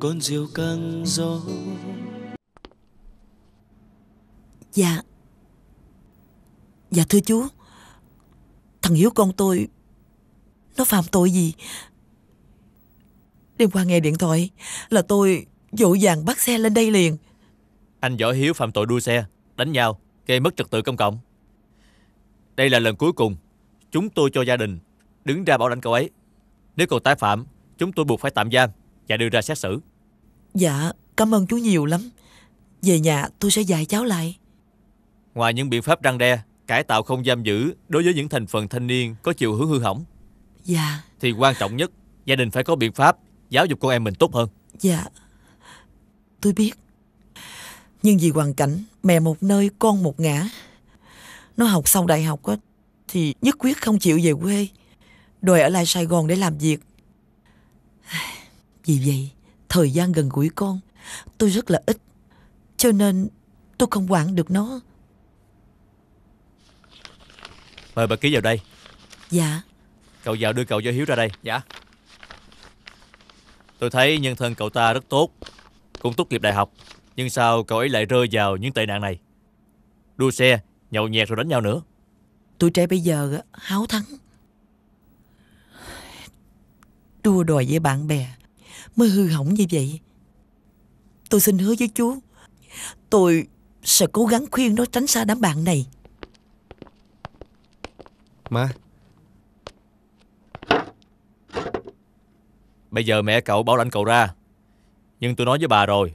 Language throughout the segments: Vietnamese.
con diều căng gió dạ dạ thưa chú thằng hiếu con tôi nó phạm tội gì đêm qua nghe điện thoại là tôi vội vàng bắt xe lên đây liền anh võ hiếu phạm tội đua xe đánh nhau gây mất trật tự công cộng đây là lần cuối cùng chúng tôi cho gia đình đứng ra bảo lãnh cậu ấy nếu cậu tái phạm chúng tôi buộc phải tạm giam và đưa ra xét xử. Dạ, cảm ơn chú nhiều lắm. Về nhà tôi sẽ dạy cháu lại. Ngoài những biện pháp răng đe, cải tạo không giam giữ đối với những thành phần thanh niên có chiều hướng hư hỏng. Dạ. Thì quan trọng nhất, gia đình phải có biện pháp giáo dục con em mình tốt hơn. Dạ. Tôi biết. Nhưng vì hoàn cảnh, mẹ một nơi, con một ngã. Nó học xong đại học á, thì nhất quyết không chịu về quê. Đòi ở lại Sài Gòn để làm việc. Vì vậy, thời gian gần gũi con, tôi rất là ít. Cho nên tôi không quản được nó. Mời bà ký vào đây. Dạ. Cậu vào đưa cậu cho Hiếu ra đây. Dạ. Tôi thấy nhân thân cậu ta rất tốt, cũng tốt nghiệp đại học. Nhưng sao cậu ấy lại rơi vào những tệ nạn này? Đua xe, nhậu nhẹt rồi đánh nhau nữa. tôi trẻ bây giờ háo thắng. Đua đòi với bạn bè mới hư hỏng như vậy. Tôi xin hứa với chú, tôi sẽ cố gắng khuyên nó tránh xa đám bạn này. Má. Bây giờ mẹ cậu bảo lãnh cậu ra. Nhưng tôi nói với bà rồi,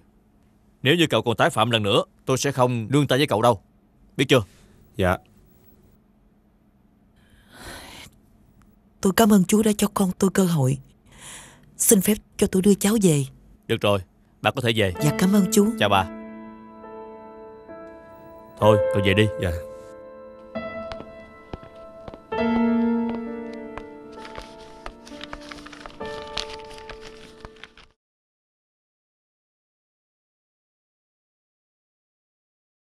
nếu như cậu còn tái phạm lần nữa, tôi sẽ không nương tay với cậu đâu. Biết chưa? Dạ. Tôi cảm ơn chú đã cho con tôi cơ hội Xin phép cho tôi đưa cháu về Được rồi, bà có thể về Dạ cảm ơn chú Chào bà Thôi, cậu về đi Dạ